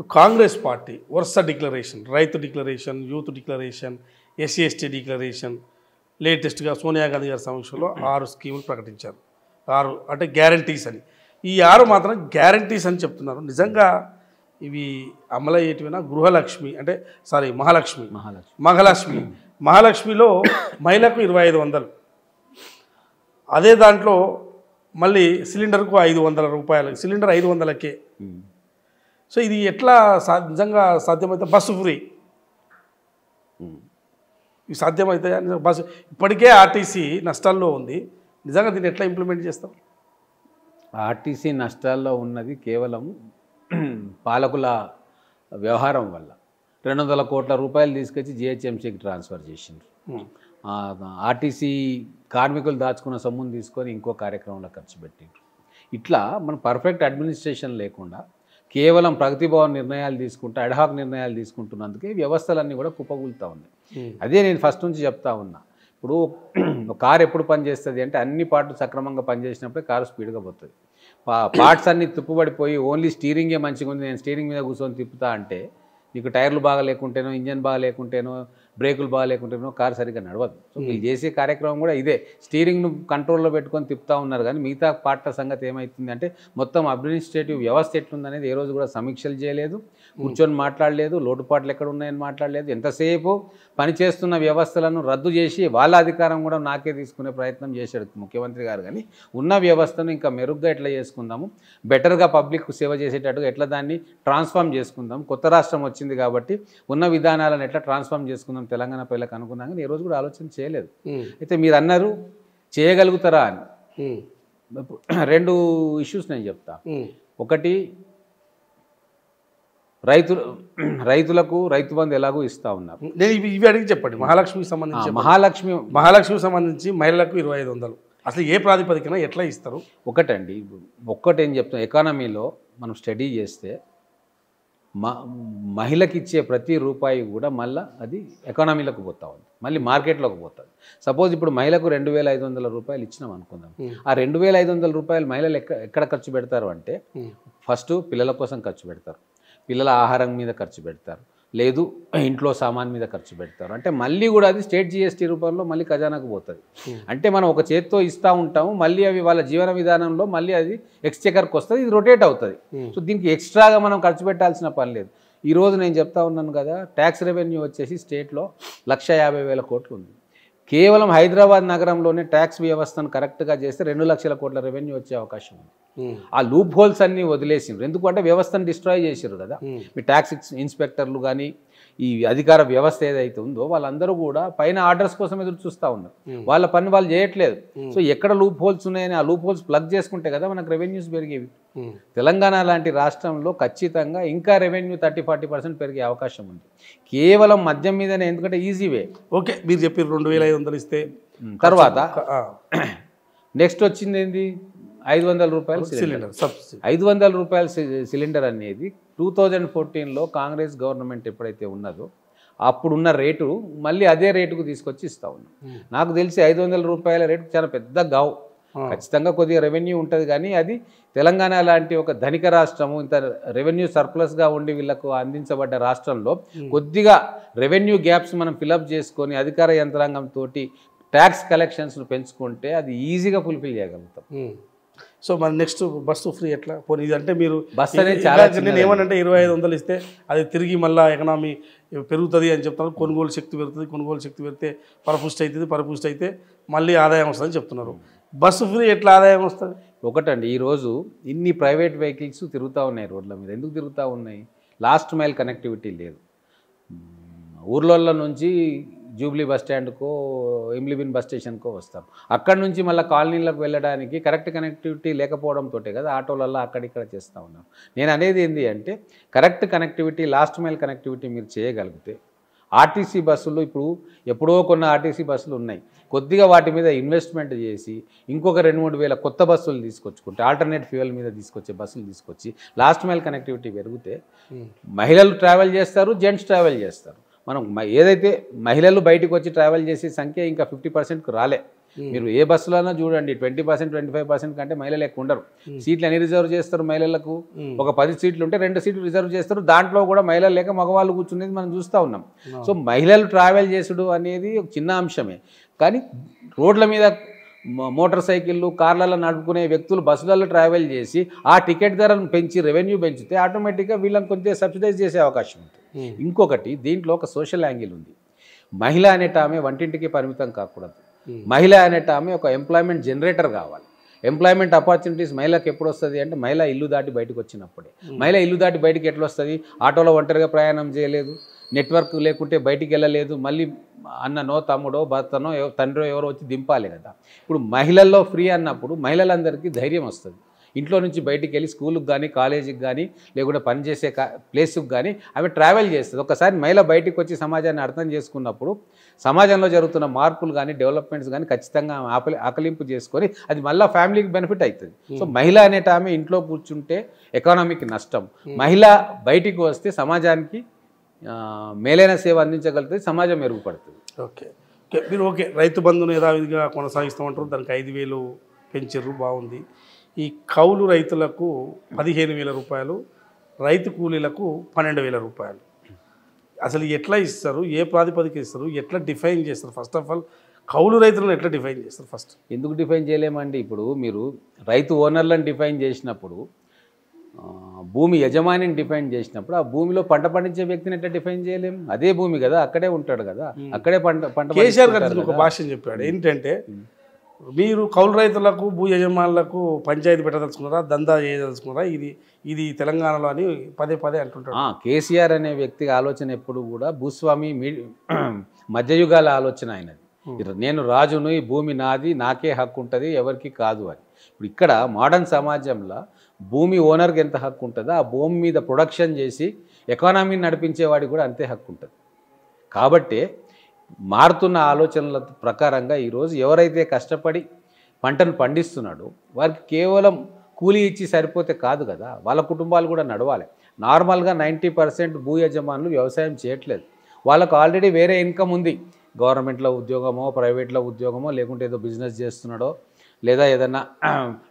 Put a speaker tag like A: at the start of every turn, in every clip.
A: ఇప్పుడు కాంగ్రెస్ పార్టీ వరుస డిక్లరేషన్ రైతు declaration youth declaration SC ST e declaration లేటెస్ట్గా సోనియా గాంధీ గారి సమక్షంలో ఆరు స్కీములు ప్రకటించారు ఆరు అంటే గ్యారంటీస్ అని ఈ ఆరు మాత్రం గ్యారంటీస్ అని చెప్తున్నారు నిజంగా ఇవి అమలయ్యేటివైనా గృహలక్ష్మి అంటే సారీ మహాలక్ష్మి మహాలక్ష్మి మహాలక్ష్మి మహాలక్ష్మిలో మహిళకు ఇరవై ఐదు వందలు అదే దాంట్లో మళ్ళీ సిలిండర్కు ఐదు వందల రూపాయలు సిలిండర్ ఐదు వందలకే సో ఇది ఎట్లా సా నిజంగా సాధ్యమైతే బస్సు ఫ్రీ ఇవి సాధ్యమైతే బస్సు ఇప్పటికే ఆర్టీసీ నష్టాల్లో ఉంది నిజంగా దీన్ని ఎట్లా ఇంప్లిమెంట్ చేస్తాం
B: ఆర్టీసీ నష్టాల్లో ఉన్నది కేవలం పాలకుల వ్యవహారం వల్ల రెండు వందల కోట్ల రూపాయలు తీసుకొచ్చి జిహెచ్ఎంసీకి ట్రాన్స్ఫర్ చేసిండ్రు ఆర్టీసీ కార్మికులు దాచుకున్న సొమ్ము తీసుకొని ఇంకో కార్యక్రమంలో ఖర్చు పెట్టిండ్రు ఇట్లా మనం పర్ఫెక్ట్ అడ్మినిస్ట్రేషన్ లేకుండా కేవలం భవన్ నిర్ణయాలు తీసుకుంటా అడ్హాక్ నిర్ణయాలు తీసుకుంటున్నందుకే వ్యవస్థలన్నీ కూడా కుప్పగులుతూ ఉన్నాయి అదే నేను ఫస్ట్ నుంచి చెప్తా ఉన్నా ఇప్పుడు కారు ఎప్పుడు పనిచేస్తుంది అంటే అన్ని పార్ట్లు సక్రమంగా పనిచేసినప్పుడే కారు స్పీడ్గా పోతుంది పార్ట్స్ అన్ని తిప్పుబడిపోయి ఓన్లీ స్టీరింగే మంచిగా ఉంది నేను స్టీరింగ్ మీద కూర్చొని తిప్పుతా అంటే నీకు టైర్లు బాగా లేకుంటేనో ఇంజన్ బాగా లేకుంటేనో బ్రేకులు బాగాలేకుంటేనో కారు సరిగ్గా నడవద్దు సో hmm. వీళ్ళు చేసే కార్యక్రమం కూడా ఇదే స్టీరింగ్ను కంట్రోల్లో పెట్టుకొని తిప్పుతూ ఉన్నారు కానీ మిగతా పార్ట్ల సంగతి ఏమవుతుంది అంటే మొత్తం అడ్మినిస్ట్రేటివ్ వ్యవస్థ ఎట్లుందనేది ఏ రోజు కూడా సమీక్షలు చేయలేదు
A: hmm. కూర్చొని
B: మాట్లాడలేదు లోటుపాట్లు ఎక్కడ ఉన్నాయని మాట్లాడలేదు ఎంతసేపు పనిచేస్తున్న వ్యవస్థలను రద్దు చేసి వాళ్ళ అధికారం కూడా నాకే తీసుకునే ప్రయత్నం చేశాడు ముఖ్యమంత్రి గారు కానీ ఉన్న వ్యవస్థను ఇంకా మెరుగ్గా ఎట్లా చేసుకుందాము బెటర్గా పబ్లిక్ సేవ చేసేటట్టుగా ఎట్లా దాన్ని ట్రాన్స్ఫామ్ చేసుకుందాం కొత్త రాష్ట్రం వచ్చింది కాబట్టి ఉన్న విధానాలను ఎట్లా ట్రాన్స్ఫామ్ చేసుకుందాం తెలంగాణ పిల్లలకు అనుకున్నాం కానీ ఏ రోజు కూడా ఆలోచన చేయలేదు అయితే మీరు అన్నారు చేయగలుగుతారా అని రెండు ఇష్యూస్ నేను చెప్తా ఒకటి రైతులు రైతులకు
A: రైతు బంధు ఎలాగో ఇస్తా ఉన్నారు నేను ఇవి ఇవి అడిగి చెప్పండి మహాలక్ష్మికి సంబంధించి మహాలక్ష్మి మహాలక్ష్మికి సంబంధించి మహిళలకు ఇరవై ఐదు వందలు అసలు ఏ ప్రాతిపదికన ఎట్లా ఇస్తారు ఒకటండి ఒక్కటేం చెప్తాం
B: ఎకానమీలో మనం స్టడీ చేస్తే మహిళకి ఇచ్చే ప్రతి రూపాయి కూడా మళ్ళీ అది ఎకానమీలకు పోతా ఉంది మళ్ళీ మార్కెట్లోకి పోతుంది సపోజ్ ఇప్పుడు మహిళకు రెండు వేల ఐదు వందల రూపాయలు ఇచ్చినాం అనుకుందాం ఆ రెండు వేల ఐదు వందల రూపాయలు మహిళలు ఎక్కడ ఎక్కడ ఖర్చు పెడతారు అంటే ఫస్ట్ పిల్లల కోసం ఖర్చు పెడతారు పిల్లల ఆహారం మీద ఖర్చు పెడతారు లేదు ఇంట్లో సామాన్ మీద ఖర్చు పెడతారు అంటే మళ్ళీ కూడా అది స్టేట్ జిఎస్టీ రూపంలో మళ్ళీ ఖజానాకు పోతుంది అంటే మనం ఒక చేత్తో ఇస్తూ ఉంటాము మళ్ళీ అవి వాళ్ళ జీవన విధానంలో మళ్ళీ అది ఎక్స్చేకర్కి వస్తుంది ఇది రొటేట్ అవుతుంది సో దీనికి ఎక్స్ట్రాగా మనం ఖర్చు పెట్టాల్సిన పని లేదు ఈరోజు నేను చెప్తా ఉన్నాను కదా ట్యాక్స్ రెవెన్యూ వచ్చేసి స్టేట్లో లక్ష యాభై వేల కోట్లు ఉంది కేవలం హైదరాబాద్ నగరంలోనే ట్యాక్స్ వ్యవస్థను కరెక్ట్గా చేస్తే రెండు లక్షల కోట్ల రెవెన్యూ వచ్చే అవకాశం ఉంది ఆ లూప్ హోల్స్ అన్ని వదిలేసిండ్రు ఎందుకంటే వ్యవస్థను డిస్ట్రాయ్ చేశారు కదా మీ ట్యాక్స్ ఇన్స్పెక్టర్లు కానీ ఈ అధికార వ్యవస్థ ఏదైతే ఉందో వాళ్ళందరూ కూడా పైన ఆర్డర్స్ కోసం ఎదురు చూస్తూ ఉన్నారు వాళ్ళ పని వాళ్ళు చేయట్లేదు సో ఎక్కడ లూప్ హోల్స్ ఉన్నాయని ఆ లూప్ హోల్స్ ప్లగ్ చేసుకుంటే కదా మనకు రెవెన్యూస్ పెరిగేవి తెలంగాణ లాంటి రాష్ట్రంలో ఖచ్చితంగా ఇంకా రెవెన్యూ థర్టీ ఫార్టీ పర్సెంట్ పెరిగే అవకాశం ఉంది కేవలం మద్యం మీదనే ఎందుకంటే ఈజీ వే ఓకే మీరు చెప్పి రెండు వేల ఐదు వందలు ఇస్తే తర్వాత నెక్స్ట్ వచ్చింది ఏంది ఐదు వందల రూపాయలు సిలిండర్ ఐదు వందల రూపాయల సిలిండర్ అనేది టూ థౌజండ్ ఫోర్టీన్లో కాంగ్రెస్ గవర్నమెంట్ ఎప్పుడైతే ఉన్నదో అప్పుడున్న రేటు మళ్ళీ అదే రేటుకు తీసుకొచ్చి ఇస్తా ఉన్నాం నాకు తెలిసి ఐదు వందల రూపాయల రేటు చాలా పెద్ద గావ్ ఖచ్చితంగా కొద్దిగా రెవెన్యూ ఉంటుంది కానీ అది తెలంగాణ లాంటి ఒక ధనిక రాష్ట్రము ఇంత రెవెన్యూ సర్ప్లస్గా ఉండి వీళ్ళకు అందించబడ్డ రాష్ట్రంలో కొద్దిగా రెవెన్యూ గ్యాప్స్ మనం ఫిలప్ చేసుకొని అధికార యంత్రాంగంతో ట్యాక్స్ కలెక్షన్స్ను పెంచుకుంటే అది ఈజీగా ఫుల్ఫిల్ చేయగలుగుతాం
A: సో మరి నెక్స్ట్ బస్సు ఫ్రీ ఎట్లా పోనీ ఇదంటే మీరు బస్ అనేది చాలా నేను ఏమనంటే ఇరవై ఐదు వందలు ఇస్తే అది తిరిగి మళ్ళీ ఎకనామీ పెరుగుతుంది అని చెప్తున్నారు కొనుగోలు శక్తి పెరుగుతుంది కొనుగోలు శక్తి పెరిగితే పరపుష్టి అవుతుంది పరపుష్టి అయితే మళ్ళీ ఆదాయం వస్తుందని చెప్తున్నారు
B: బస్సు ఫ్రీ ఎట్లా ఆదాయం వస్తుంది ఒకటండి ఈరోజు ఇన్ని ప్రైవేట్ వెహికల్స్ తిరుగుతూ ఉన్నాయి రోడ్ల మీద ఎందుకు తిరుగుతూ ఉన్నాయి లాస్ట్ మైల్ కనెక్టివిటీ లేదు ఊర్లలో నుంచి జూబ్లీ బస్ స్టాండ్కో ఎమ్లిబిన్ బస్ స్టేషన్కో వస్తాం అక్కడి నుంచి మళ్ళీ కాలనీలకు వెళ్ళడానికి కరెక్ట్ కనెక్టివిటీ లేకపోవడంతో కదా ఆటోలల్లో అక్కడిక్కడ చేస్తూ ఉన్నాం నేను అనేది ఏంటి అంటే correct connectivity last mile connectivity మీరు చేయగలిగితే ఆర్టీసీ బస్సులు ఇప్పుడు ఎప్పుడో కొన్ని ఆర్టీసీ బస్సులు ఉన్నాయి కొద్దిగా వాటి మీద ఇన్వెస్ట్మెంట్ చేసి ఇంకొక రెండు మూడు వేల కొత్త బస్సులు తీసుకొచ్చుకుంటే ఆల్టర్నేట్ ఫ్యూయల్ మీద తీసుకొచ్చే బస్సులు తీసుకొచ్చి లాస్ట్ మైల్ కనెక్టివిటీ పెరిగితే మహిళలు ట్రావెల్ చేస్తారు జెంట్స్ ట్రావెల్ చేస్తారు మనం ఏదైతే మహిళలు బయటకు వచ్చి ట్రావెల్ చేసే సంఖ్య ఇంకా ఫిఫ్టీ పర్సెంట్కి రాలే మీరు ఏ బస్సులోనా చూడండి twenty percent twenty five percent కంటే మహిళలు ఎక్కువ ఉండరు సీట్లు అన్ని రిజర్వ్ చేస్తారు మహిళలకు ఒక పది సీట్లు ఉంటే రెండు సీట్లు రిజర్వ్ చేస్తారు దాంట్లో కూడా మహిళలు లేక మగవాళ్ళు కూర్చునేది మనం చూస్తూ ఉన్నాం సో మహిళలు ట్రావెల్ చేసుడు అనేది ఒక చిన్న అంశమే కానీ రోడ్ల మీద మోటార్ సైకిళ్ళు కార్లలో నడుపుకునే వ్యక్తులు బస్సులలో ట్రావెల్ చేసి ఆ టికెట్ ధరను పెంచి రెవెన్యూ పెంచితే ఆటోమేటిక్గా వీళ్ళని కొంచెం సబ్సిడైజ్ చేసే అవకాశం ఉంటుంది Hmm. ఇంకొకటి దీంట్లో ఒక సోషల్ యాంగిల్ ఉంది మహిళ అనేట ఆమె వంటింటికి పరిమితం కాకూడదు hmm. మహిళ అనేట ఆమె ఒక ఎంప్లాయ్మెంట్ జనరేటర్ కావాలి ఎంప్లాయ్మెంట్ ఆపర్చునిటీస్ మహిళకు ఎప్పుడు వస్తుంది అంటే మహిళ ఇల్లు దాటి బయటకు వచ్చినప్పుడే hmm. మహిళ ఇల్లు దాటి బయటకు ఎట్లా వస్తుంది ఆటోలో ఒంటరిగా ప్రయాణం చేయలేదు నెట్వర్క్ లేకుంటే బయటికి వెళ్ళలేదు మళ్ళీ అన్ననో తమ్ముడో భర్తనో తండ్రో ఎవరో వచ్చి దింపాలి కదా ఇప్పుడు మహిళల్లో ఫ్రీ అన్నప్పుడు మహిళలందరికీ ధైర్యం వస్తుంది ఇంట్లో నుంచి బయటికి వెళ్ళి స్కూల్కి కానీ కాలేజీకి కానీ లేకుంటే పనిచేసే ప్లేస్కి కానీ ఆమె ట్రావెల్ చేస్తుంది ఒకసారి మహిళ బయటికి వచ్చి సమాజాన్ని అర్థం చేసుకున్నప్పుడు సమాజంలో జరుగుతున్న మార్పులు కానీ డెవలప్మెంట్స్ కానీ ఖచ్చితంగా ఆపలి ఆకలింపు చేసుకొని అది మళ్ళీ ఫ్యామిలీకి బెనిఫిట్ అవుతుంది సో hmm. మహిళ అనేట ఆమె ఇంట్లో కూర్చుంటే ఎకనామిక్ నష్టం hmm. మహిళ బయటికి వస్తే సమాజానికి మేలైన సేవ అందించగలుగుతుంది సమాజం మెరుగుపడుతుంది
A: ఓకే ఓకే మీరు ఓకే రైతు బంధును యథావిధిగా కొనసాగిస్తామంటారు దానికి ఐదు వేలు పెంచరు బాగుంది ఈ కౌలు రైతులకు పదిహేను వేల రూపాయలు రైతు కూలీలకు పన్నెండు వేల రూపాయలు అసలు ఎట్లా ఇస్తారు ఏ ప్రాతిపదిక ఇస్తారు ఎట్లా డిఫైన్ చేస్తారు ఫస్ట్ ఆఫ్ ఆల్ కౌలు రైతులను ఎట్లా డిఫైన్ చేస్తారు ఫస్ట్ ఎందుకు డిఫైన్ చేయలేమండి ఇప్పుడు మీరు రైతు ఓనర్లను డిఫైన్ చేసినప్పుడు
B: భూమి యజమానిని డిఫైన్ చేసినప్పుడు ఆ భూమిలో పంట పండించే వ్యక్తిని ఎట్లా డిఫైన్ చేయలేం
A: అదే భూమి కదా అక్కడే ఉంటాడు కదా అక్కడే పంట పంట ఒక భాష చెప్పాడు ఏంటంటే మీరు కౌలు రైతులకు భూ యజమానులకు పంచాయతీ పెట్టదలుచుకున్నారా దందా చేయదలుచుకున్నారా ఇది ఇది తెలంగాణలో అని పదే పదే అంటుంటారు కేసీఆర్ అనే వ్యక్తి ఆలోచన ఎప్పుడు
B: కూడా భూస్వామి మధ్యయుగాల ఆలోచన ఆయనది నేను రాజును ఈ భూమి నాది నాకే హక్కు ఉంటుంది ఎవరికి కాదు అని ఇప్పుడు ఇక్కడ మోడర్న్ సమాజంలో భూమి ఓనర్కి ఎంత హక్కు ఉంటుందో ఆ భూమి మీద ప్రొడక్షన్ చేసి ఎకానమీని నడిపించేవాడికి కూడా అంతే హక్కు ఉంటుంది కాబట్టి మారుతున్న ఆలోచనల ప్రకారంగా ఈరోజు ఎవరైతే కష్టపడి పంటను పండిస్తున్నాడో వారికి కేవలం కూలీ ఇచ్చి సరిపోతే కాదు కదా వాళ్ళ కుటుంబాలు కూడా నడవాలి నార్మల్గా నైంటీ పర్సెంట్ భూ యజమానులు వ్యవసాయం చేయట్లేదు వాళ్ళకు ఆల్రెడీ వేరే ఇన్కమ్ ఉంది గవర్నమెంట్లో ఉద్యోగమో ప్రైవేట్లో ఉద్యోగమో లేకుంటే ఏదో బిజినెస్ చేస్తున్నాడో లేదా ఏదైనా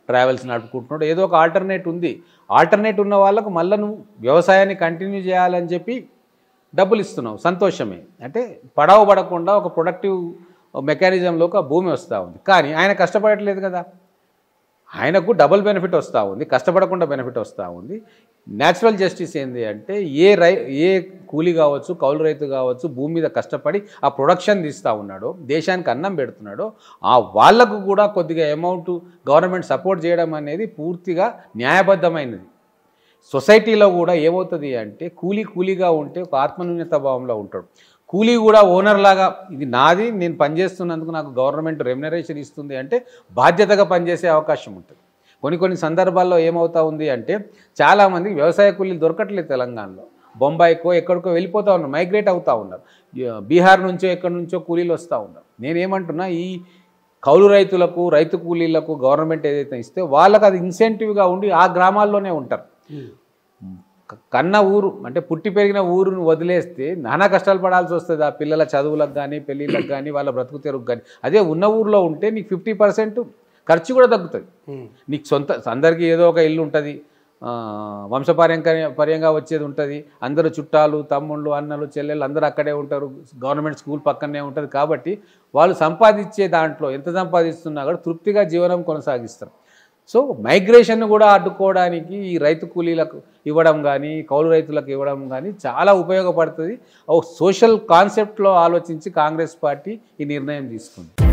B: ట్రావెల్స్ నడుపుకుంటున్నాడో ఏదో ఒక ఆల్టర్నేట్ ఉంది ఆల్టర్నేట్ ఉన్న వాళ్ళకు మళ్ళీ నువ్వు వ్యవసాయాన్ని కంటిన్యూ చేయాలని చెప్పి డబ్బులు ఇస్తున్నావు సంతోషమే అంటే పడవ పడకుండా ఒక ప్రొడక్టివ్ మెకానిజంలోకి ఆ భూమి వస్తూ ఉంది కానీ ఆయన కష్టపడట్లేదు కదా ఆయనకు డబుల్ బెనిఫిట్ వస్తూ ఉంది కష్టపడకుండా బెనిఫిట్ వస్తూ ఉంది న్యాచురల్ జస్టిస్ ఏంది అంటే ఏ రై ఏ కూలి కావచ్చు కౌలు రైతు కావచ్చు భూమి మీద కష్టపడి ఆ ప్రొడక్షన్ తీస్తూ ఉన్నాడో దేశానికి అన్నం పెడుతున్నాడో ఆ వాళ్లకు కూడా కొద్దిగా అమౌంట్ గవర్నమెంట్ సపోర్ట్ చేయడం అనేది పూర్తిగా న్యాయబద్ధమైనది సొసైటీలో కూడా ఏమవుతుంది అంటే కూలీ కూలీగా ఉంటే ఒక ఆత్మన్యూన్యత భావంలో ఉంటాడు కూలీ కూడా ఓనర్ లాగా ఇది నాది నేను పనిచేస్తున్నందుకు నాకు గవర్నమెంట్ రెమ్యునరేషన్ ఇస్తుంది అంటే బాధ్యతగా పనిచేసే అవకాశం ఉంటుంది కొన్ని కొన్ని సందర్భాల్లో ఏమవుతా ఉంది అంటే చాలామంది వ్యవసాయ కూలీలు దొరకట్లేదు తెలంగాణలో బొంబాయికో ఎక్కడికో వెళ్ళిపోతూ ఉన్నారు మైగ్రేట్ అవుతూ ఉన్నారు బీహార్ నుంచో ఎక్కడి నుంచో కూలీలు వస్తూ ఉన్నారు నేనేమంటున్నా ఈ కౌలు రైతులకు రైతు కూలీలకు గవర్నమెంట్ ఏదైతే ఇస్తే వాళ్ళకు అది ఇన్సెంటివ్గా ఉండి ఆ గ్రామాల్లోనే ఉంటారు కన్న ఊరు అంటే పుట్టి పెరిగిన ఊరును వదిలేస్తే నానా కష్టాలు పడాల్సి వస్తుంది ఆ పిల్లల చదువులకు కానీ పెళ్ళిళ్ళకి కానీ వాళ్ళ బ్రతుకు తెరుగు కానీ అదే ఉన్న ఊర్లో ఉంటే నీకు ఫిఫ్టీ పర్సెంట్ ఖర్చు కూడా తగ్గుతుంది నీకు సొంత అందరికీ ఏదో ఒక ఇల్లు ఉంటుంది వంశపార్యంక పర్యంగా వచ్చేది ఉంటుంది అందరూ చుట్టాలు తమ్ముళ్ళు అన్నలు చెల్లెలు అందరూ అక్కడే ఉంటారు గవర్నమెంట్ స్కూల్ పక్కనే ఉంటుంది కాబట్టి వాళ్ళు సంపాదించే దాంట్లో ఎంత సంపాదిస్తున్నా కూడా తృప్తిగా జీవనం కొనసాగిస్తారు సో మైగ్రేషన్ను కూడా అడ్డుకోవడానికి ఈ రైతు కూలీలకు ఇవ్వడం కానీ కౌలు రైతులకు ఇవ్వడం కానీ చాలా ఉపయోగపడుతుంది ఒక సోషల్ కాన్సెప్ట్లో ఆలోచించి కాంగ్రెస్ పార్టీ ఈ నిర్ణయం తీసుకుంది